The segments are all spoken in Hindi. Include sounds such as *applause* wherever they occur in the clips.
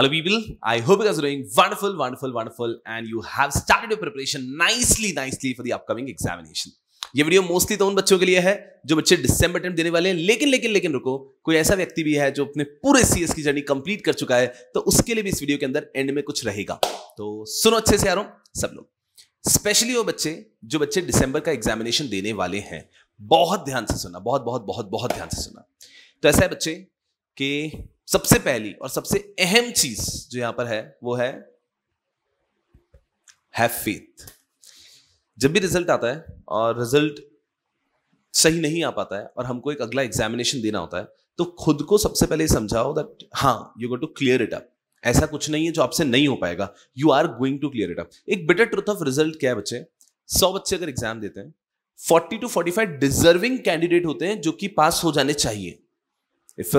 Hello, people. I hope you guys are doing wonderful, wonderful, wonderful, and you have started your preparation nicely, nicely for the upcoming examination. ये वीडियो मोस्टली तो उन बच्चों के लिए है जो बच्चे दिसंबर अटेम्प्ट देने वाले हैं लेकिन लेकिन लेकिन रुको कोई ऐसा व्यक्ति भी है जो अपने पूरे सीएस की जर्नी कंप्लीट कर चुका है तो उसके लिए भी इस वीडियो के अंदर एंड में कुछ रहेगा तो सुनो अच्छे से यारों सब लोग स्पेशली वो बच्चे जो बच्चे डिसंबर का एग्जामिनेशन देने वाले हैं बहुत ध्यान से सुना बहुत बहुत बहुत बहुत ध्यान से सुना तो ऐसा है बच्चे कि सबसे पहली और सबसे अहम चीज जो यहां पर है वो है हैव फेथ जब भी रिजल्ट आता है और रिजल्ट सही नहीं आ पाता है और हमको एक अगला एग्जामिनेशन देना होता है तो खुद को सबसे पहले समझाओ दैट हाँ you go to clear it up ऐसा कुछ नहीं है जो आपसे नहीं हो पाएगा you are going to clear it up एक बेटर ट्रुथ ऑफ रिजल्ट क्या है बच्चे सौ बच्चे अगर एग्जाम देते हैं forty to forty five deserving candidate होते हैं जो कि पास हो जाने चाहिए if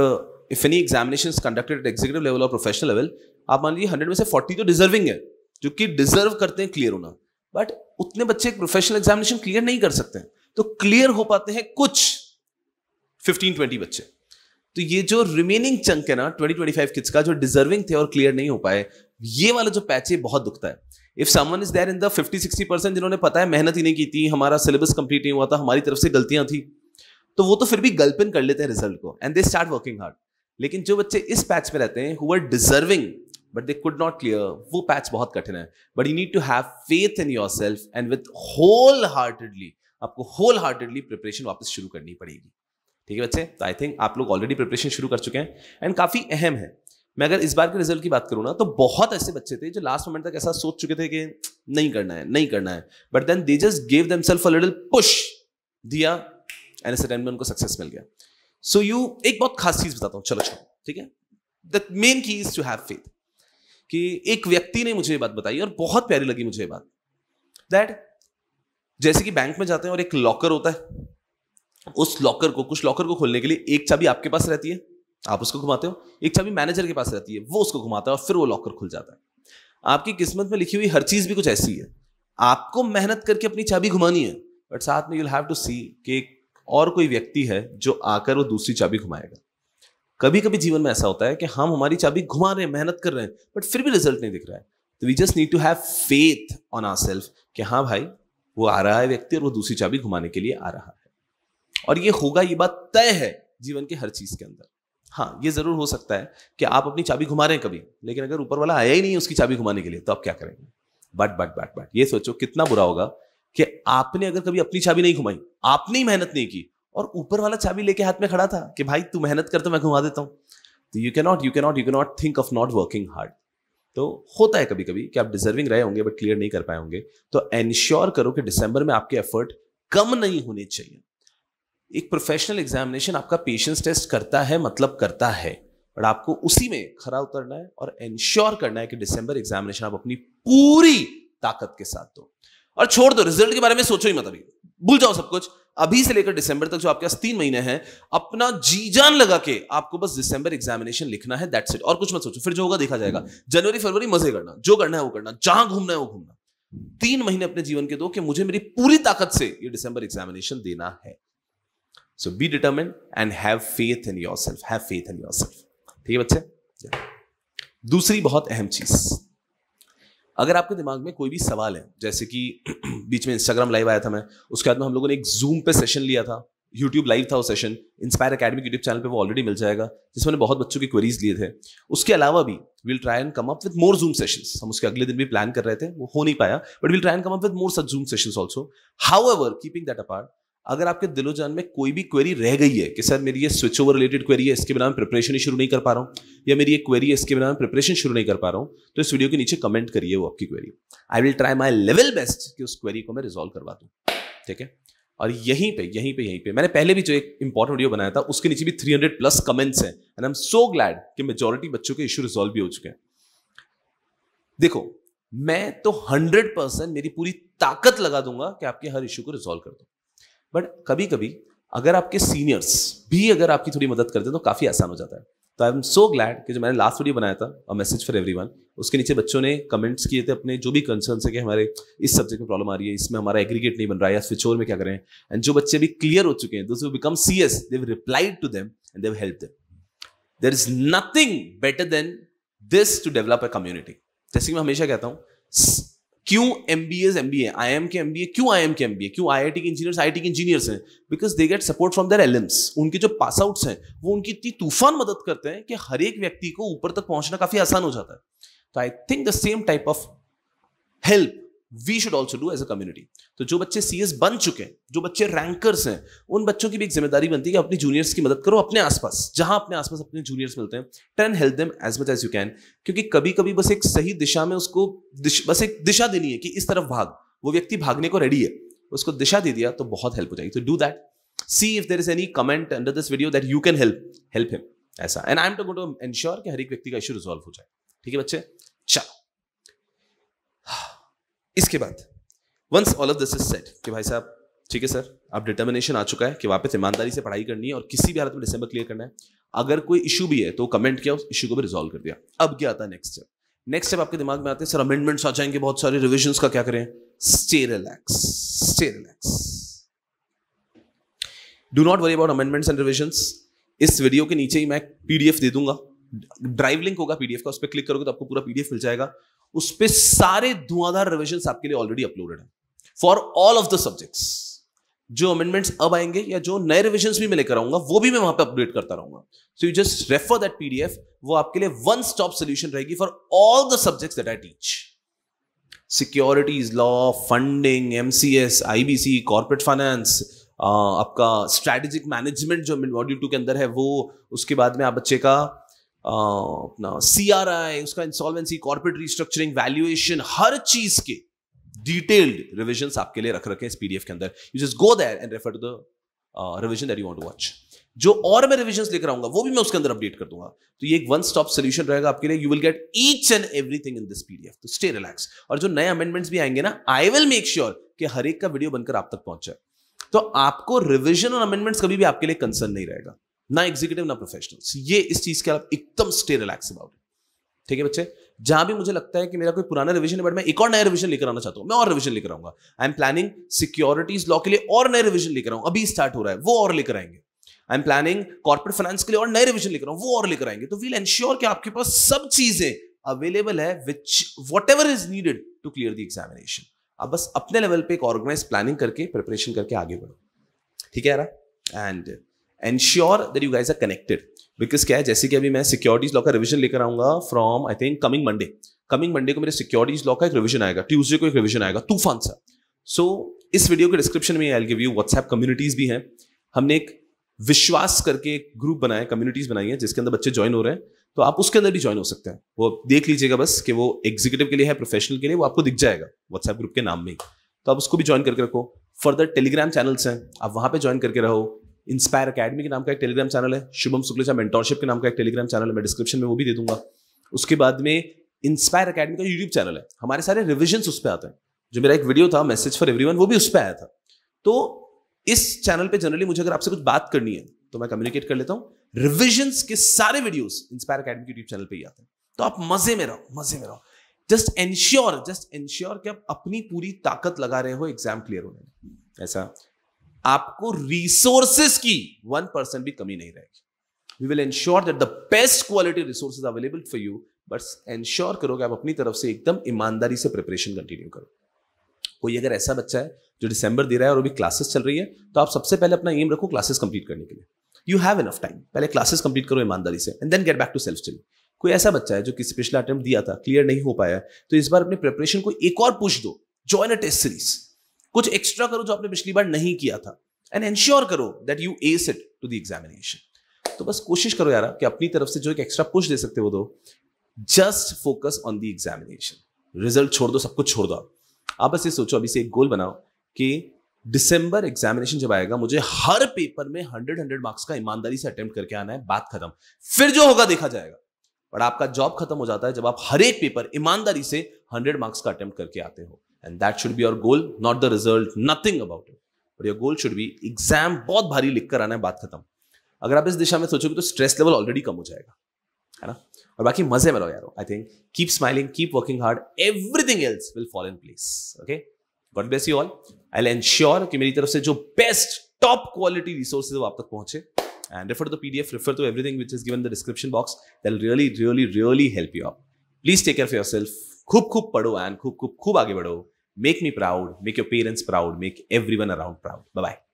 if any examination conducted at executive level और प्रोफेशनल लेवल आप मान लीजिए हंड्रेड में से फोर्टी तो डिजर्विंग है जो कि डिजर्व करते हैं क्लियर होना बट उतने बच्चे प्रोफेशनल एग्जामिनेशन क्लियर नहीं कर सकते हैं तो क्लियर हो पाते हैं कुछ फिफ्टीन ट्वेंटी बच्चे तो ये जो रिमेनिंग चंक है ना ट्वेंटी ट्वेंटी फाइव किड्स का जो डिजर्विंग थे और क्लियर नहीं हो पाए ये वाला जो पैच है बहुत दुखता है if someone is there in the fifty sixty percent जिन्होंने पता है मेहनत ही नहीं की थी हमारा सिलेबस कंप्लीट नहीं हुआ था हमारी तरफ से गलतियां थी तो वो तो फिर भी गल्पिन कर लेते हैं रिजल्ट को and they start working hard लेकिन जो बच्चे इस पैच में रहते हैं who are deserving but they could not clear वो पैच बहुत कठिन है but you need to have faith in yourself and with wholeheartedly आपको होल हार्टेडली प्रिपरेशन वापस शुरू करनी पड़ेगी ठीक है बच्चे तो आई थिंक आप लोग ऑलरेडी प्रिपरेशन शुरू कर चुके हैं एंड काफ़ी अहम है मैं अगर इस बार के रिजल्ट की बात करूँ ना तो बहुत ऐसे बच्चे थे जो लास्ट मोमेंट तक ऐसा सोच चुके थे कि नहीं करना है नहीं करना है but then they just gave themself a little push दिया एंड इस टाइम में उनको सक्सेस मिल गया सो यू एक बहुत खास चीज बताता हूँ चलो छोड़ो ठीक है the main key is to have faith कि एक व्यक्ति ने मुझे ये बात बताई और बहुत प्यारी लगी मुझे ये बात दैट जैसे कि बैंक में जाते हैं और एक लॉकर होता है उस लॉकर को कुछ लॉकर को खोलने के लिए एक चाबी आपके पास रहती है आप उसको घुमाते हो एक चाबी मैनेजर के पास रहती है वो उसको घुमाता है और फिर वो लॉकर खुल जाता है आपकी किस्मत में लिखी हुई हर चीज भी कुछ ऐसी है आपको मेहनत करके अपनी चाबी घुमानी है बट साथ में यू हैव टू सी कि और कोई व्यक्ति है जो आकर वो दूसरी चाबी घुमाएगा कभी कभी जीवन में ऐसा होता है कि हम हमारी चाबी घुमा रहे हैं मेहनत कर रहे हैं बट फिर भी रिजल्ट नहीं दिख रहा है तो we just need to have faith on ourself कि हाँ भाई वो आ रहा है व्यक्ति और वो दूसरी चाबी घुमाने के लिए आ रहा है और ये होगा ये बात तय है जीवन के हर चीज के अंदर हाँ ये जरूर हो सकता है कि आप अपनी चाबी घुमा रहे हैं कभी लेकिन अगर ऊपर वाला आया ही नहीं उसकी चाबी घुमाने के लिए तो आप क्या करेंगे बट बट बट बट ये सोचो कितना बुरा होगा कि आपने अगर कभी अपनी चाबी नहीं घुमाई आपने ही मेहनत नहीं की और ऊपर वाला चाबी लेके हाथ में खड़ा था कि भाई तू मेहनत कर तो मैं घुमा देता हूं तो you not you not you not think of not working hard तो होता है कभी कभी कि आप डिजर्विंग रहे होंगे बट क्लियर नहीं कर पाए होंगे तो एनश्योर करो कि डिसंबर में आपके एफर्ट कम नहीं होने चाहिए एक प्रोफेशनल एग्जामिनेशन आपका पेशेंस टेस्ट करता है मतलब करता है बट आपको उसी में खरा उतरना है और एंश्योर करना है कि डिसंबर एग्जामिनेशन आप अपनी पूरी ताकत के साथ दो और छोड़ दो रिजल्ट के बारे में सोचो ही मत अभी भूल जाओ सब कुछ अभी से लेकर दिसंबर तक जो आपके पास तीन महीने हैं अपना जी जान लगा के आपको बस दिसंबर एग्जामिनेशन लिखना है दैट्स इट और कुछ मत सोचो फिर जो होगा देखा जाएगा जनवरी फरवरी मजे करना जो करना है वो करना जहां घूमना है वो घूमना तीन महीने अपने जीवन के दो कि मुझे मेरी पूरी ताकत से ये दिसंबर एग्जामिनेशन देना है so be determine and have faith in yourself have faith in yourself ठीक है बच्चे दूसरी बहुत अहम चीज अगर आपके दिमाग में कोई भी सवाल है जैसे कि *clears throat* बीच में इंस्टाग्राम लाइव आया था मैं उसके बाद में हम लोगों ने एक जूम पे सेशन लिया था यूट्यूब लाइव था वो session Inspire Academic YouTube channel पे वो ऑलरेडी मिल जाएगा जिसमें बहुत बच्चों के क्वेरीज लिए थे उसके अलावा भी will try and come up with more Zoom session हम उसके अगले दिन भी प्लान कर रहे थे वो हो नहीं पाया but will try and come up with more such Zoom session also however keeping that apart अगर आपके दिलो जान में कोई भी क्वेरी रह गई है कि सर मेरी ये स्विच ओवर रिलेटेड क्वेरी है इसके बिना मैं प्रिपरेशन ही शुरू नहीं कर पा रहा हूँ या मेरी ये क्वेरी है इसके बिना मैं प्रिपरेशन शुरू नहीं कर पा रहा हूँ तो इस वीडियो के नीचे कमेंट करिए वो आपकी query I will try my level best कि उस क्वेरी को मैं रिजोल्व करवा दूँ ठीक है और यहीं पे यहीं पे यहीं पे मैंने पहले भी जो एक इंपॉर्टेंट वीडियो बनाया था उसके नीचे भी 300 प्लस कमेंट्स हैं and I am so glad कि मेजोरिटी बच्चों के इशू रिजॉल्व भी हो चुके हैं देखो मैं तो 100 परसेंट मेरी पूरी ताकत लगा दूंगा कि आपके हर इशू को रिजॉल्व कर दूँ बट कभी कभी अगर आपके सीनियर्स भी अगर आपकी थोड़ी मदद करते हैं तो काफ़ी आसान हो जाता है तो आई एम सो ग्लैड कि जो मैंने लास्ट वीडियो बनाया था और मैसेज फॉर एवरी उसके नीचे बच्चों ने कमेंट्स किए थे अपने जो भी कंसर्न है कि हमारे इस सब्जेक्ट में प्रॉब्लम आ रही है इसमें हमारा एग्रीगेट नहीं बन रहा है या स्विच में क्या करें एंड जो बच्चे भी क्लियर हो चुके हैं those become C S they've replied to them and they've help them there is nothing better than this to develop a community जैसे कि मैं हमेशा कहता हूँ क्यों M B S M B A I M के एम बी ए क्यों आई एम के एम बी ए क्यों आई आई टी के इंजीनियर्स आई आई टी के इंजीनियर्स हैं because they get support from there Elms उनके जो पास आउट्स हैं वो उनकी इतनी तूफान मदद करते हैं कि हर एक व्यक्ति को ऊपर तक पहुंचना काफी आसान हो जाता है तो I think the same type of help we should also do as a community तो जो बच्चे सी एस बन चुके हैं जो बच्चे रैंकर्स हैं उन बच्चों की भी एक जिम्मेदारी बनती है कि अपनी जूनियर्स की मदद करो अपने आसपास जहां अपने आसपास अपने जूनियर्स मिलते हैं then help them as much as you can क्योंकि कभी कभी बस एक सही दिशा में उसको दिश, बस एक दिशा देनी है कि इस तरफ भाग वो व्यक्ति भागने को रेडी है उसको दिशा दे दिया तो बहुत हेल्प हो जाएगी तो do that see if there is any comment under this video that you can help help him ऐसा and I am to go to ensure कि हर एक व्यक्ति का इशू रिजॉल्व हो जाए ठीक है बच्चे चलो इसके बाद once all of this is set कि भाई साहब ठीक है सर अब डिटर्मिनेशन आ चुका है कि वापस ईमानदारी से पढ़ाई करनी है और किसी भी हालत में डिसम्बर क्लियर करना है अगर कोई इशू भी है तो कमेंट किया उस इशू को भी रिजोल्व कर दिया अब क्या आता है नेक्स्ट स्टेप नेक्स्ट स्टेप आपके दिमाग में आते हैं सर अमेंडमेंट्स आ जाएंगे बहुत सारे रिविजन का क्या करें stay relax stay relax do not worry about amendments and revision इस वीडियो के नीचे ही मैं पीडीएफ दे दूंगा ड्राइव लिंक होगा पीडीएफ का उस पर क्लिक करोगे तो आपको पूरा पीडीएफ मिल जाएगा उस पर सारे धुआंधार रिविजन आपके लिए ऑलरेडी अपलोडेड है for all of the subjects जो अमेंडमेंट्स अब आएंगे या जो नए रिविजन भी मैं लेकर आऊंगा वो भी मैं वहां पे अपडेट करता रहूंगा so you just refer that PDF वो आपके लिए वन स्टॉप सोल्यूशन रहेगी for all the subjects that I teach securities law funding MCS IBC corporate finance आपका स्ट्रेटेजिक मैनेजमेंट जो मॉड्यूल टू के अंदर है वो उसके बाद में आप बच्चे का अपना सी उसका इंसॉल्वेंसी कॉर्पोरेट रिस्ट्रक्चरिंग वैल्यूएशन हर चीज के डिटेल्ड रिविजन आपके लिए रख रखे हैं इस पीडीएफ के अंदर you just go there and refer to the revision that you watch जो और मैं रिविजन लेकर आऊंगा वो भी मैं उसके अंदर अपडेट कर दूंगा तो ये एक वन स्टॉप सोल्यूशन रहेगा आपके लिए you will get each and everything in this PDF तो स्टे रिलैक्स और जो नए अमेंडमेंट्स भी आएंगे ना आई विल मेक श्योर कि हर एक का वीडियो बनकर आप तक पहुंच जाए तो आपको रिविजन और अमेंडमेंट्स कभी भी आपके लिए कंसर्न नहीं रहेगा ना एग्जीक्यूटिव ना प्रोफेशनल ये इस चीज के आप एकदम स्टे रिलैक्स अबाउट ठीक है बच्चे जहां भी मुझे लगता है कि मेरा कोई पुराना रिवीजन है बट मैं एक और नया रिवीजन लेकर आना चाहता हूं मैं और रिवीजन लेकर आऊंगा I am planning securities law के लिए और नए रिवीजन लेकर आऊँ अभी स्टार्ट हो रहा है वो और लेकर आएंगे I am planning corporate finance के लिए और नए रिविजन लेकर वो और लेकर आएंगे तो वील एंश्योर कि आपके पास सब चीजें अवेलेबल है which whatever is needed to clear the examination आप बस अपने लेवल पे एक ऑर्गेनाइज प्लानिंग करके प्रिपरेशन करके आगे बढ़ो ठीक है यार and ensure that you guys are connected because क्या है जैसे कि अभी मैं सिक्योरिटीज लॉ का रिविजन लेकर आऊंगा from I think coming Monday coming Monday को मेरे सिक्योरिटीज लॉ का एक रिविजन आएगा ट्यूजडे को एक रिविजन आएगा तूफान सा सो so, इस वीडियो के डिस्क्रिप्शन में I give you WhatsApp communities भी हैं हमने एक विश्वास करके एक ग्रुप बनाया कम्युनिटीज बनाई है जिसके अंदर बच्चे ज्वाइन हो रहे हैं तो आप उसके अंदर भी ज्वाइन हो सकते हैं वो देख लीजिएगा बस कि वो एग्जीक्यूटिव के लिए है प्रोफेशनल के लिए वो आपको दिख जाएगा व्हाट्सएप ग्रुप के नाम में तो आप उसको भी ज्वाइन करके रखो फर्दर टेलीग्राम चैनल्स हैं आप वहाँ पे ज्वाइन करके रहो इंस्पायर अकेडमी के नाम का एक टेलीग्राम चैनल है शुभम शुक्लेचा मेंटोरशिप के नाम का एक टेलीग्राम चैनल है मैं डिस्क्रिप्शन में वो भी दे दूंगा उसके बाद में इंस्पायर अकेडमी का यूट्यूब चैनल है हमारे सारे रिविजन उस पर आते हैं जो मेरा एक वीडियो था मैसेज फॉर एवरी वो भी उस पर आया था तो इस चैनल पर जनरली मुझे अगर आपसे कुछ बात करनी है तो मैं कम्युनिकेट कर लेता हूँ रिविजन के सारे वीडियोस इंस्पायर अकेडमी के यूट्यूब चैनल पर ही आते हैं तो आप मजे में रहो मजे में रहो जस्ट एंश्योर जस्ट एंश्योर कि आप अपनी पूरी ताकत लगा रहे हो एग्जाम क्लियर होने में ऐसा आपको रिसोर्सेस की वन परसेंट भी कमी नहीं रहेगी we will ensure that the best quality resources available for you but ensure करो कि आप अपनी तरफ से एकदम ईमानदारी से प्रिपरेशन कंटिन्यू करो कोई अगर ऐसा बच्चा है जो दिसंबर दे रहा है और अभी क्लासेस चल रही है तो आप सबसे पहले अपना एम रखो क्लासेस कंप्लीट करने के लिए यू हैव इनफ टाइम पहले क्लासेस कंप्लीट करो ईमानदारी से and then get back to self study कोई ऐसा बच्चा है जो किसी पिछला अटेम्प्ट दिया था क्लियर नहीं हो पाया तो इस बार अपनी प्रिपरेशन को एक और पूछ दो ज्वाइन अ टेस्ट सीरीज कुछ एक्स्ट्रा करो जो आपने पिछली बार नहीं किया था एंड एंश्योर करो that you ace it to the examination तो बस कोशिश करो यार कि अपनी तरफ से जो एक एक्स्ट्रा पुश दे सकते हो दो just focus on the examination result छोड़ दो सब कुछ छोड़ दो आप आप बस ये सोचो अभी से एक गोल बनाओ कि दिसंबर एग्जामिनेशन जब आएगा मुझे हर पेपर में हंड्रेड हंड्रेड मार्क्स का ईमानदारी से अटेम्प्ट करके आना है बात खत्म फिर जो होगा देखा जाएगा बट आपका जॉब खत्म हो जाता है जब आप हर एक पेपर ईमानदारी से हंड्रेड मार्क्स का अटेम्प्ट करके आते हो and that should be your goal not the result nothing about it but your goal should be exam बहुत भारी लिख कर आना है बात खत्म अगर आप इस दिशा में सोचोगे तो स्ट्रेस लेवल ऑलरेडी कम हो जाएगा है ना और बाकी मजे में रहो यार I think keep smiling keep working hard everything else will fall in place okay God bless you all I'll ensure कि मेरी तरफ से जो बेस्ट टॉप क्वालिटी रिसोर्सेज वो आप तक पहुंचे and refer to the PDF, refer to everything which is given in the description box. That'll really, really, really help you out. Please take care of yourself. खूब खूब पढ़ो एंड खूब खूब खूब आगे बढ़ो make me proud make your parents proud make everyone around proud bye